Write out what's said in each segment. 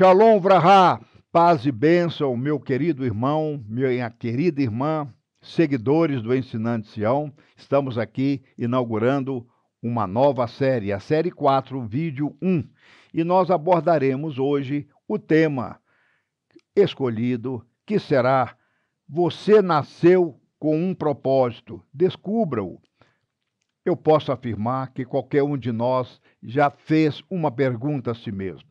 Shalom Vraha, paz e bênção, meu querido irmão, minha querida irmã, seguidores do Ensinante Sião, estamos aqui inaugurando uma nova série, a série 4, vídeo 1, e nós abordaremos hoje o tema escolhido, que será Você nasceu com um propósito, descubra-o. Eu posso afirmar que qualquer um de nós já fez uma pergunta a si mesmo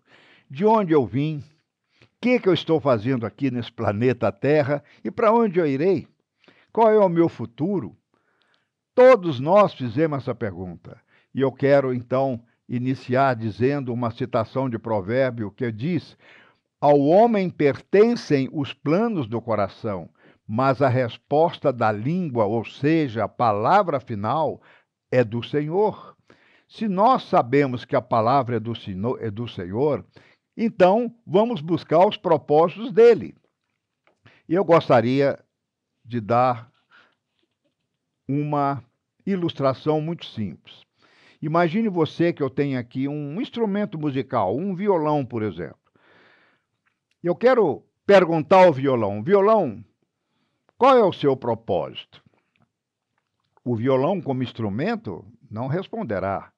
de onde eu vim, o que, que eu estou fazendo aqui nesse planeta Terra e para onde eu irei, qual é o meu futuro. Todos nós fizemos essa pergunta. E eu quero então iniciar dizendo uma citação de provérbio que diz: Ao homem pertencem os planos do coração, mas a resposta da língua, ou seja, a palavra final, é do Senhor. Se nós sabemos que a palavra é do, é Senhor, então, vamos buscar os propósitos dele. E eu gostaria de dar uma ilustração muito simples. Imagine você que eu tenho aqui um instrumento musical, um violão, por exemplo. Eu quero perguntar ao violão: violão, qual é o seu propósito? O violão, como instrumento, não responderá.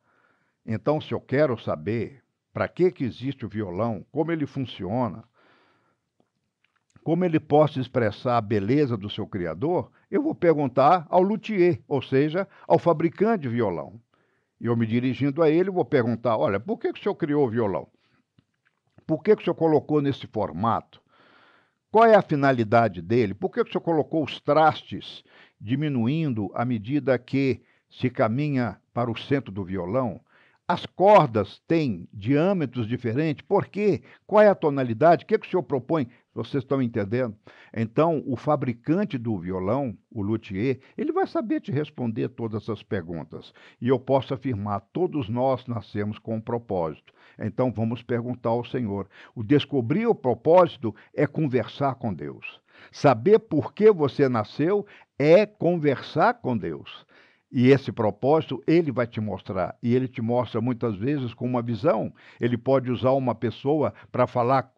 Então, se eu quero saber para que que existe o violão? Como ele funciona? Como ele possa expressar a beleza do seu criador? Eu vou perguntar ao luthier, ou seja, ao fabricante de violão. E eu me dirigindo a ele, vou perguntar: olha, por que, que o senhor criou o violão? Por que, que o senhor colocou nesse formato? Qual é a finalidade dele? Por que, que o senhor colocou os trastes diminuindo à medida que se caminha para o centro do violão? As cordas têm diâmetros diferentes, por quê? Qual é a tonalidade? O que, é que o senhor propõe? Vocês estão entendendo? Então, o fabricante do violão, o luthier, ele vai saber te responder todas essas perguntas. E eu posso afirmar: todos nós nascemos com um propósito. Então, vamos perguntar ao Senhor. O descobrir o propósito é conversar com Deus. Saber por que você nasceu é conversar com Deus. E esse propósito ele vai te mostrar. E ele te mostra muitas vezes com uma visão. Ele pode usar uma pessoa para falar,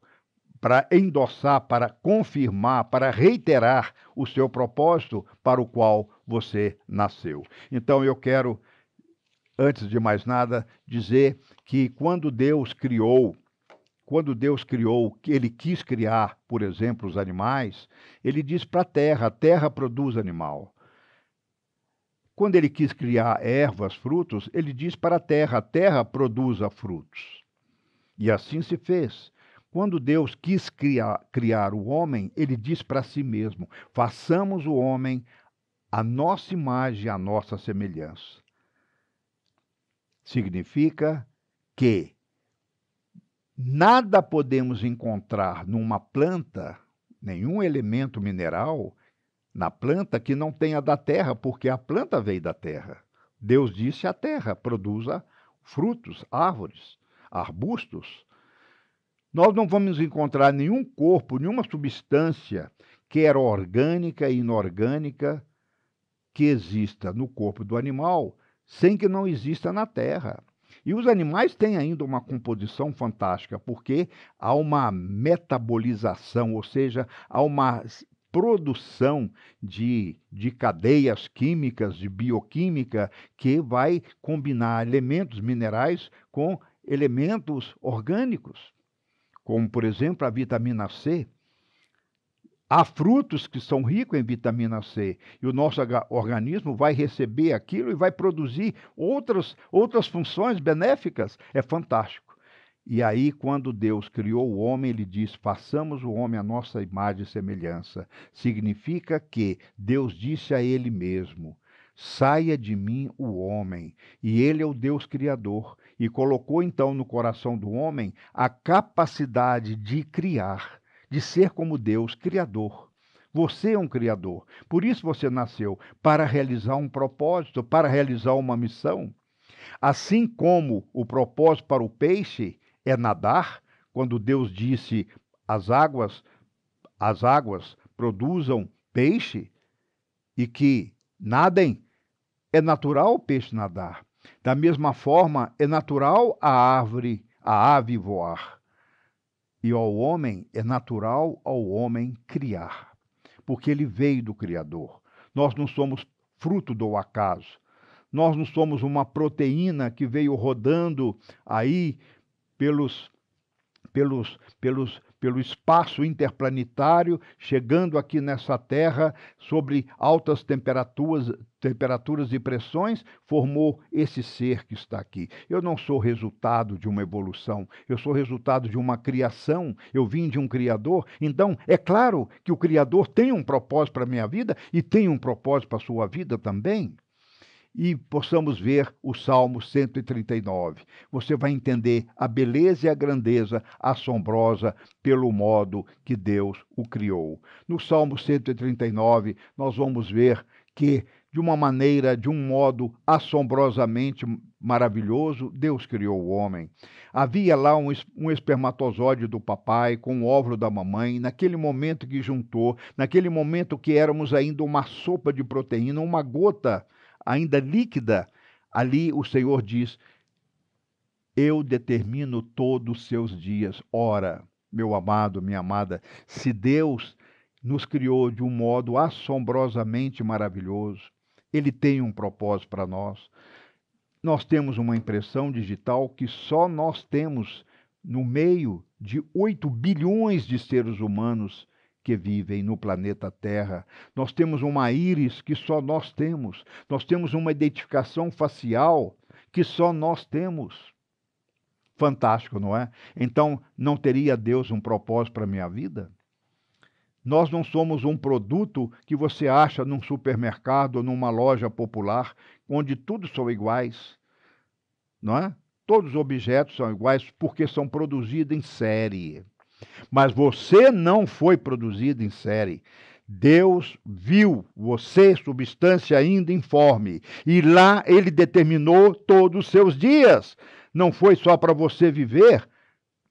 para endossar, para confirmar, para reiterar o seu propósito para o qual você nasceu. Então eu quero, antes de mais nada, dizer que quando Deus criou quando Deus criou, ele quis criar, por exemplo, os animais, ele diz para a terra: a terra produz animal. Quando ele quis criar ervas, frutos, ele diz para a terra: a terra produza frutos. E assim se fez. Quando Deus quis criar, criar o homem, ele diz para si mesmo: façamos o homem a nossa imagem, a nossa semelhança. Significa que nada podemos encontrar numa planta, nenhum elemento mineral, na planta que não tenha da terra, porque a planta veio da terra. Deus disse à terra: produza frutos, árvores, arbustos. Nós não vamos encontrar nenhum corpo, nenhuma substância, quer orgânica e inorgânica, que exista no corpo do animal sem que não exista na terra. E os animais têm ainda uma composição fantástica, porque há uma metabolização, ou seja, há uma produção de, de cadeias químicas, de bioquímica, que vai combinar elementos minerais com elementos orgânicos, como, por exemplo, a vitamina C. Há frutos que são ricos em vitamina C e o nosso organismo vai receber aquilo e vai produzir outras, outras funções benéficas. É fantástico. E aí, quando Deus criou o homem, ele diz: façamos o homem à nossa imagem e semelhança. Significa que Deus disse a ele mesmo: saia de mim o homem. E ele é o Deus Criador. E colocou então no coração do homem a capacidade de criar, de ser como Deus, Criador. Você é um criador. Por isso você nasceu para realizar um propósito, para realizar uma missão. Assim como o propósito para o peixe é nadar? Quando Deus disse: "As águas, as águas produzam peixe e que nadem", é natural o peixe nadar. Da mesma forma, é natural a árvore, a ave voar. E ao homem é natural ao homem criar, porque ele veio do Criador. Nós não somos fruto do acaso. Nós não somos uma proteína que veio rodando aí pelos, pelos, pelos, pelo espaço interplanetário, chegando aqui nessa Terra sobre altas temperaturas, temperaturas e pressões, formou esse ser que está aqui. Eu não sou resultado de uma evolução, eu sou resultado de uma criação, eu vim de um Criador. Então, é claro que o Criador tem um propósito para a minha vida e tem um propósito para a sua vida também e possamos ver o Salmo 139. Você vai entender a beleza e a grandeza assombrosa pelo modo que Deus o criou. No Salmo 139, nós vamos ver que de uma maneira, de um modo assombrosamente maravilhoso, Deus criou o homem. Havia lá um, um espermatozoide do papai com o óvulo da mamãe, naquele momento que juntou, naquele momento que éramos ainda uma sopa de proteína, uma gota ainda líquida, ali o Senhor diz: Eu determino todos os seus dias. Ora, meu amado, minha amada, se Deus nos criou de um modo assombrosamente maravilhoso, ele tem um propósito para nós. Nós temos uma impressão digital que só nós temos no meio de 8 bilhões de seres humanos que vivem no planeta Terra. Nós temos uma íris que só nós temos, nós temos uma identificação facial que só nós temos. Fantástico, não é? Então, não teria Deus um propósito para a minha vida? Nós não somos um produto que você acha num supermercado ou numa loja popular, onde tudo são iguais, não é? Todos os objetos são iguais porque são produzidos em série. Mas você não foi produzido em série. Deus viu você, substância ainda informe, e lá ele determinou todos os seus dias. Não foi só para você viver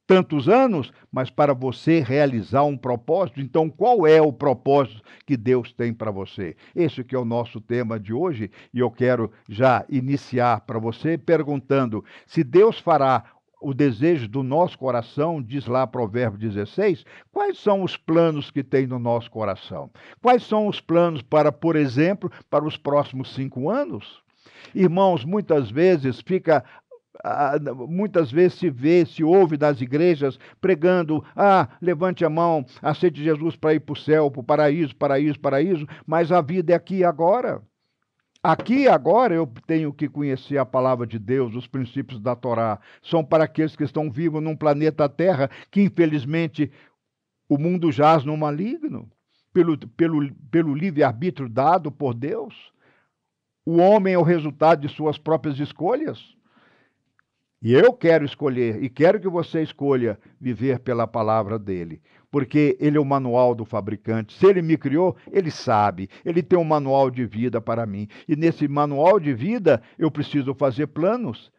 tantos anos, mas para você realizar um propósito. Então, qual é o propósito que Deus tem para você? Esse que é o nosso tema de hoje, e eu quero já iniciar para você perguntando se Deus fará o desejo do nosso coração, diz lá Provérbio 16, quais são os planos que tem no nosso coração? Quais são os planos para, por exemplo, para os próximos cinco anos? Irmãos, muitas vezes fica muitas vezes se vê, se ouve das igrejas pregando: ah, levante a mão, aceite Jesus para ir para o céu, para o paraíso, paraíso, paraíso, mas a vida é aqui e agora. Aqui agora eu tenho que conhecer a palavra de Deus, os princípios da Torá. São para aqueles que estão vivos num planeta Terra que, infelizmente, o mundo jaz no maligno, pelo, pelo, pelo livre-arbítrio dado por Deus. O homem é o resultado de suas próprias escolhas. E eu quero escolher, e quero que você escolha viver pela palavra dele porque ele é o manual do fabricante. Se ele me criou, ele sabe, ele tem um manual de vida para mim. E nesse manual de vida, eu preciso fazer planos.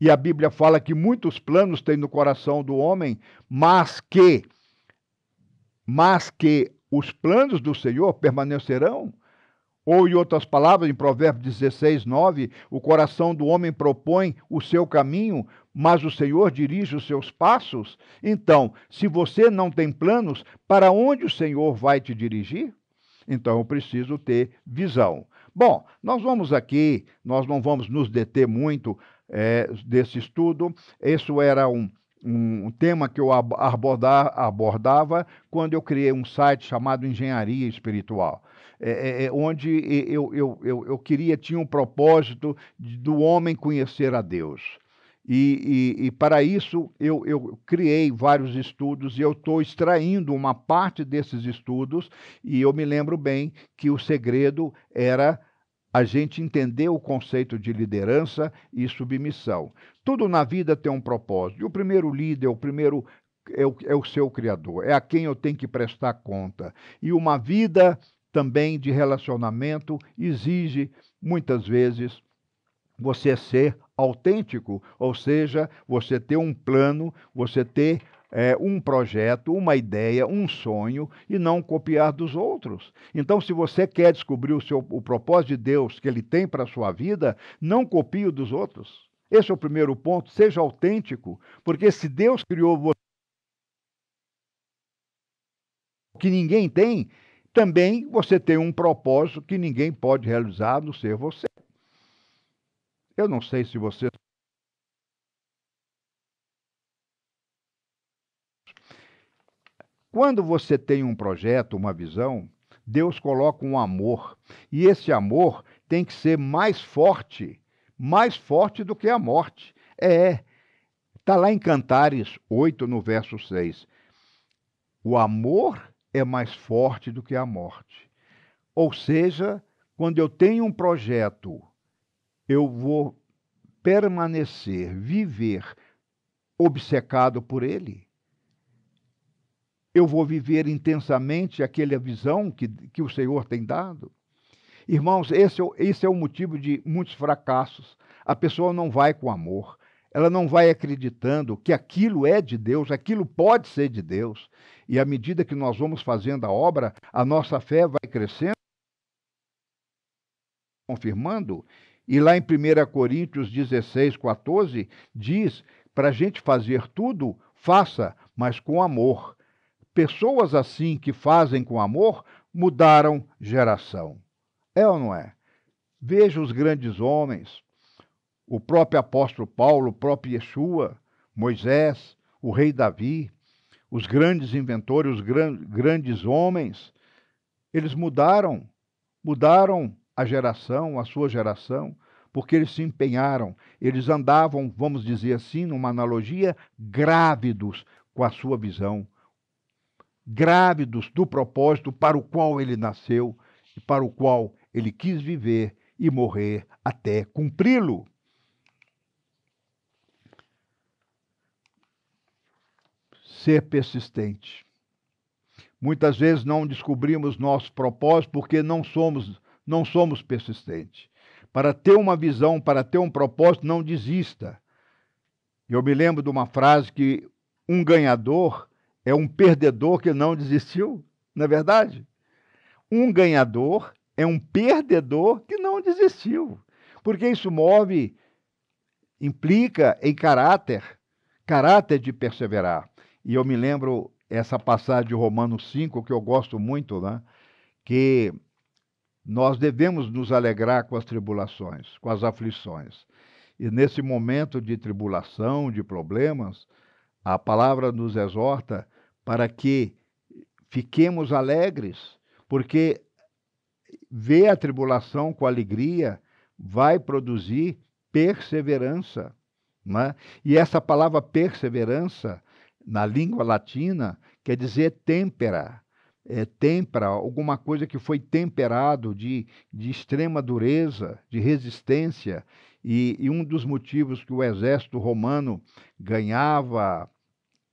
E a Bíblia fala que muitos planos tem no coração do homem, mas que mas que os planos do Senhor permanecerão ou, em outras palavras, em Provérbios 16, 9, o coração do homem propõe o seu caminho, mas o Senhor dirige os seus passos. Então, se você não tem planos, para onde o Senhor vai te dirigir? Então, eu preciso ter visão. Bom, nós vamos aqui, nós não vamos nos deter muito é, desse estudo. Isso era um, um tema que eu abordava quando eu criei um site chamado Engenharia Espiritual. É, é, é, onde eu, eu, eu, eu, queria, tinha um propósito do homem conhecer a Deus. E, e, e para isso eu, eu criei vários estudos e eu estou extraindo uma parte desses estudos, e eu me lembro bem que o segredo era a gente entender o conceito de liderança e submissão. Tudo na vida tem um propósito. E o primeiro líder, o primeiro é o, é o seu criador, é a quem eu tenho que prestar conta. E uma vida também de relacionamento exige, muitas vezes, você ser autêntico, ou seja, você ter um plano, você ter é, um projeto, uma ideia, um sonho e não copiar dos outros. Então, se você quer descobrir o, seu, o propósito de Deus que Ele tem para a sua vida, não copie o dos outros. Esse é o primeiro ponto. Seja autêntico, porque se Deus criou você que ninguém tem, também você tem um propósito que ninguém pode realizar a não ser você. Eu não sei se você. Quando você tem um projeto, uma visão, Deus coloca um amor. E esse amor tem que ser mais forte, mais forte do que a morte. É. Está é. lá em Cantares 8, no verso 6. O amor é mais forte do que a morte. Ou seja, quando eu tenho um projeto, eu vou permanecer, viver obcecado por ele? Eu vou viver intensamente aquela visão que, que o Senhor tem dado? Irmãos, esse, é esse é o motivo de muitos fracassos. A pessoa não vai com amor, ela não vai acreditando que aquilo é de Deus, aquilo pode ser de Deus. E à medida que nós vamos fazendo a obra, a nossa fé vai crescendo, confirmando. E lá em 1 Coríntios 16, 14, diz: para a gente fazer tudo, faça, mas com amor. Pessoas assim que fazem com amor mudaram geração. É ou não é? Veja os grandes homens, o próprio apóstolo Paulo, o próprio Yeshua, Moisés, o rei Davi, os grandes inventores, os gran grandes homens, eles mudaram, mudaram a geração, a sua geração, porque eles se empenharam, eles andavam, vamos dizer assim, numa analogia, grávidos com a sua visão, grávidos do propósito para o qual ele nasceu e para o qual ele quis viver e morrer até cumpri-lo. ser persistente. Muitas vezes não descobrimos nosso propósito porque não somos não somos persistentes. Para ter uma visão, para ter um propósito, não desista. Eu me lembro de uma frase que um ganhador é um perdedor que não desistiu, não é verdade? Um ganhador é um perdedor que não desistiu. Porque isso move, implica em caráter, caráter de perseverar. E eu me lembro essa passagem de Romanos 5, que eu gosto muito, né? que nós devemos nos alegrar com as tribulações, com as aflições. E nesse momento de tribulação, de problemas, a palavra nos exorta para que fiquemos alegres, porque ver a tribulação com alegria vai produzir perseverança. Né? E essa palavra perseverança na língua latina, quer dizer têmpera. É, tempera, alguma coisa que foi temperado de, de extrema dureza, de resistência. E, e um dos motivos que o exército romano ganhava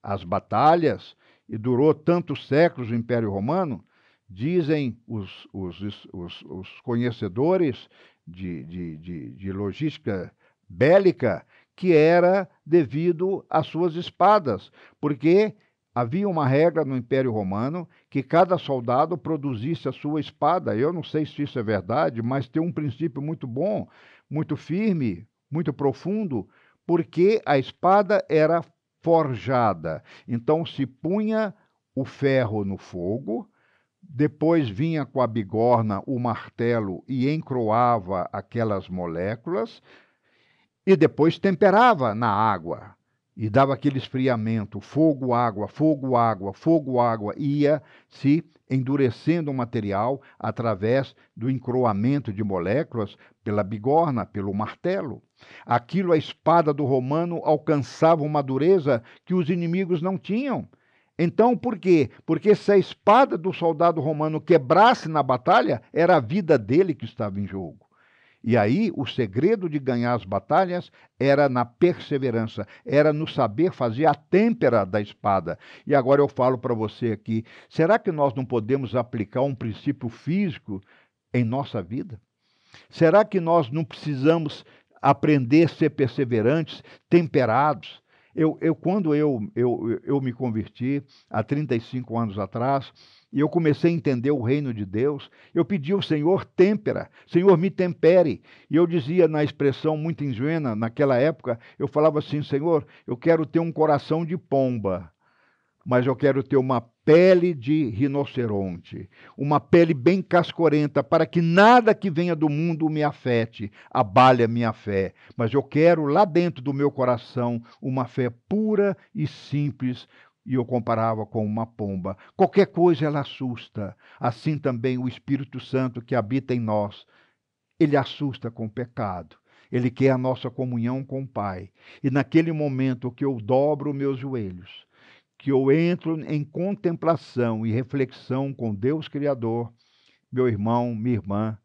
as batalhas e durou tantos séculos o Império Romano, dizem os, os, os, os conhecedores de, de, de, de logística bélica que era devido às suas espadas, porque havia uma regra no Império Romano que cada soldado produzisse a sua espada. Eu não sei se isso é verdade, mas tem um princípio muito bom, muito firme, muito profundo, porque a espada era forjada. Então se punha o ferro no fogo, depois vinha com a bigorna o martelo e encroava aquelas moléculas, e depois temperava na água e dava aquele esfriamento, fogo, água, fogo, água, fogo, água, ia se endurecendo o material através do encroamento de moléculas pela bigorna, pelo martelo. Aquilo a espada do romano alcançava uma dureza que os inimigos não tinham. Então, por quê? Porque se a espada do soldado romano quebrasse na batalha, era a vida dele que estava em jogo. E aí o segredo de ganhar as batalhas era na perseverança, era no saber fazer a têmpera da espada. E agora eu falo para você aqui, será que nós não podemos aplicar um princípio físico em nossa vida? Será que nós não precisamos aprender a ser perseverantes, temperados? Eu, eu quando eu, eu, eu me converti há 35 anos atrás, e eu comecei a entender o reino de Deus, eu pedi ao Senhor, tempera, Senhor, me tempere. E eu dizia na expressão muito ingênua, naquela época, eu falava assim: Senhor, eu quero ter um coração de pomba, mas eu quero ter uma pele de rinoceronte, uma pele bem cascorenta, para que nada que venha do mundo me afete, abale a minha fé. Mas eu quero lá dentro do meu coração uma fé pura e simples, e o comparava com uma pomba. Qualquer coisa ela assusta. Assim também o Espírito Santo que habita em nós, ele assusta com o pecado. Ele quer a nossa comunhão com o Pai. E naquele momento que eu dobro meus joelhos, que eu entro em contemplação e reflexão com Deus Criador, meu irmão, minha irmã,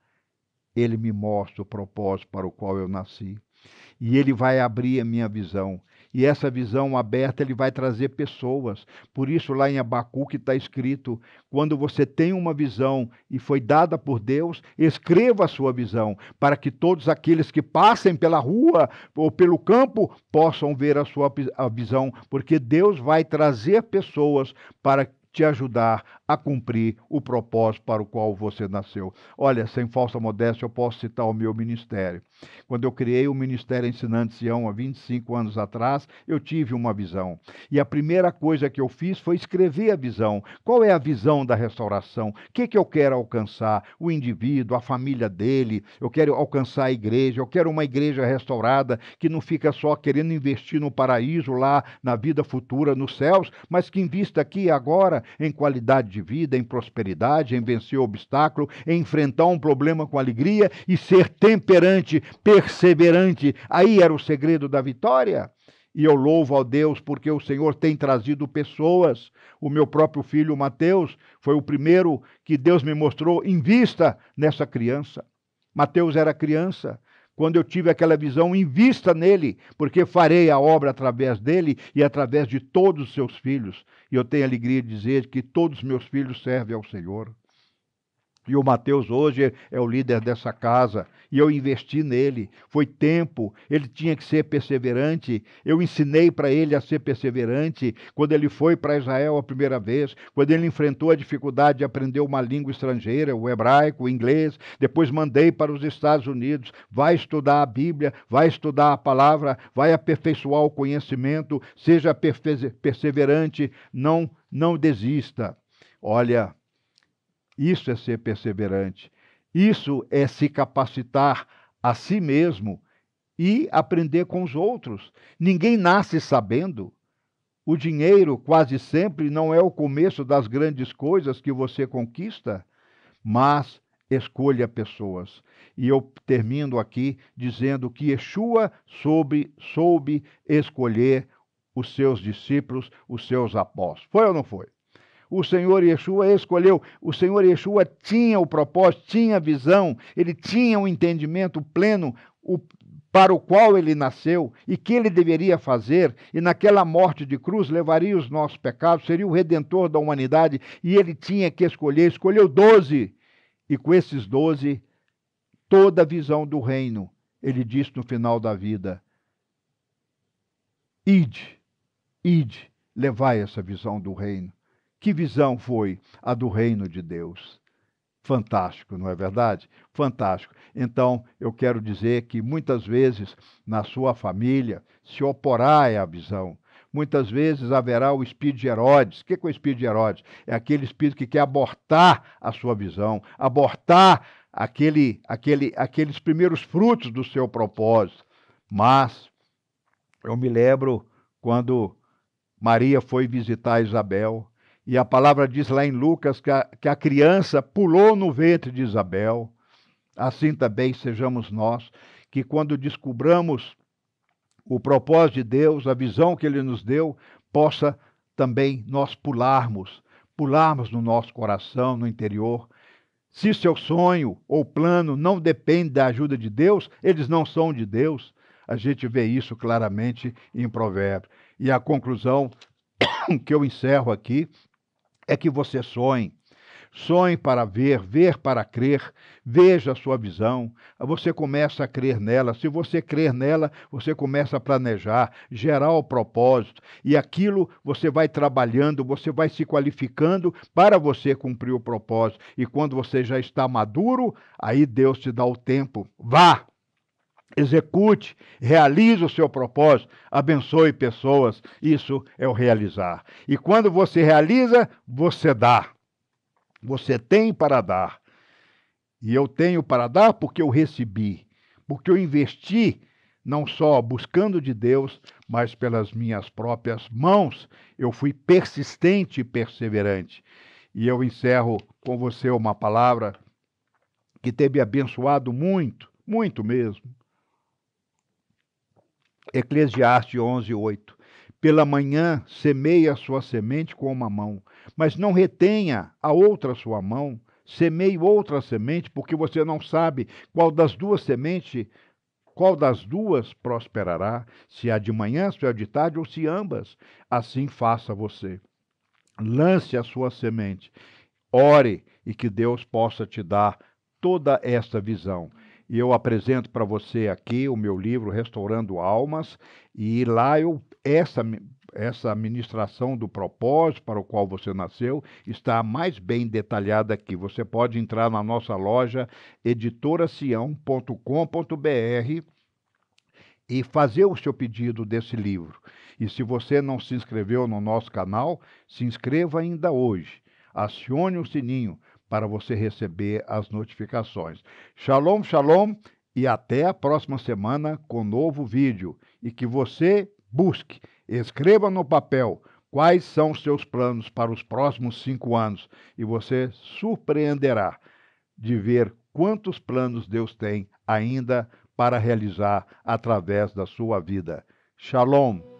ele me mostra o propósito para o qual eu nasci. E ele vai abrir a minha visão. E essa visão aberta ele vai trazer pessoas. Por isso, lá em Abacuque está escrito: quando você tem uma visão e foi dada por Deus, escreva a sua visão, para que todos aqueles que passem pela rua ou pelo campo possam ver a sua a visão, porque Deus vai trazer pessoas para te ajudar a cumprir o propósito para o qual você nasceu. Olha, sem falsa modéstia, eu posso citar o meu ministério. Quando eu criei o Ministério Ensinante Sião há 25 anos atrás, eu tive uma visão. E a primeira coisa que eu fiz foi escrever a visão. Qual é a visão da restauração? O que, que eu quero alcançar? O indivíduo, a família dele, eu quero alcançar a igreja, eu quero uma igreja restaurada que não fica só querendo investir no paraíso lá, na vida futura, nos céus, mas que invista aqui agora em qualidade de de vida, em prosperidade, em vencer o obstáculo, em enfrentar um problema com alegria e ser temperante, perseverante. Aí era o segredo da vitória. E eu louvo ao Deus porque o Senhor tem trazido pessoas. O meu próprio filho Mateus foi o primeiro que Deus me mostrou em vista nessa criança. Mateus era criança, quando eu tive aquela visão, invista nele, porque farei a obra através dele e através de todos os seus filhos. E eu tenho alegria de dizer que todos meus filhos servem ao Senhor. E o Mateus hoje é o líder dessa casa. E eu investi nele. Foi tempo. Ele tinha que ser perseverante. Eu ensinei para ele a ser perseverante. Quando ele foi para Israel a primeira vez, quando ele enfrentou a dificuldade de aprender uma língua estrangeira, o hebraico, o inglês, depois mandei para os Estados Unidos. Vai estudar a Bíblia, vai estudar a palavra, vai aperfeiçoar o conhecimento, seja perseverante, não, não desista. Olha, isso é ser perseverante. Isso é se capacitar a si mesmo e aprender com os outros. Ninguém nasce sabendo. O dinheiro quase sempre não é o começo das grandes coisas que você conquista, mas escolha pessoas. E eu termino aqui dizendo que Yeshua soube, soube escolher os seus discípulos, os seus apóstolos. Foi ou não foi? o Senhor Yeshua escolheu. O Senhor Yeshua tinha o propósito, tinha a visão, ele tinha o um entendimento pleno o, para o qual ele nasceu e que ele deveria fazer, e naquela morte de cruz levaria os nossos pecados, seria o redentor da humanidade, e ele tinha que escolher, escolheu doze, e com esses doze, toda a visão do reino, ele disse no final da vida: Ide, ide, levai essa visão do reino. Que visão foi a do reino de Deus? Fantástico, não é verdade? Fantástico. Então, eu quero dizer que muitas vezes na sua família se oporá à visão. Muitas vezes haverá o espírito de Herodes. O que é, que é o espírito de Herodes? É aquele espírito que quer abortar a sua visão, abortar aquele, aquele, aqueles primeiros frutos do seu propósito. Mas eu me lembro quando Maria foi visitar Isabel e a palavra diz lá em Lucas que a, que a criança pulou no ventre de Isabel. Assim também sejamos nós, que quando descubramos o propósito de Deus, a visão que ele nos deu, possa também nós pularmos, pularmos no nosso coração, no interior. Se seu sonho ou plano não depende da ajuda de Deus, eles não são de Deus. A gente vê isso claramente em Provérbios. E a conclusão que eu encerro aqui é que você sonhe. Sonhe para ver, ver para crer, veja a sua visão, você começa a crer nela. Se você crer nela, você começa a planejar, gerar o propósito, e aquilo você vai trabalhando, você vai se qualificando para você cumprir o propósito. E quando você já está maduro, aí Deus te dá o tempo. Vá, execute, realize o seu propósito, abençoe pessoas. Isso é o realizar. E quando você realiza, você dá. Você tem para dar. E eu tenho para dar porque eu recebi, porque eu investi não só buscando de Deus, mas pelas minhas próprias mãos. Eu fui persistente e perseverante. E eu encerro com você uma palavra que teve abençoado muito, muito mesmo Eclesiastes 11, 8. Pela manhã semeia a sua semente com uma mão, mas não retenha a outra sua mão, semeie outra semente, porque você não sabe qual das duas sementes, qual das duas prosperará, se a de manhã, se a de tarde ou se ambas. Assim faça você. Lance a sua semente, ore e que Deus possa te dar toda esta visão e eu apresento para você aqui o meu livro Restaurando Almas, e lá eu essa essa ministração do propósito para o qual você nasceu está mais bem detalhada aqui. Você pode entrar na nossa loja editoracião.com.br e fazer o seu pedido desse livro. E se você não se inscreveu no nosso canal, se inscreva ainda hoje. Acione o sininho para você receber as notificações. Shalom, shalom e até a próxima semana com novo vídeo. E que você busque, escreva no papel quais são os seus planos para os próximos cinco anos e você surpreenderá de ver quantos planos Deus tem ainda para realizar através da sua vida. Shalom!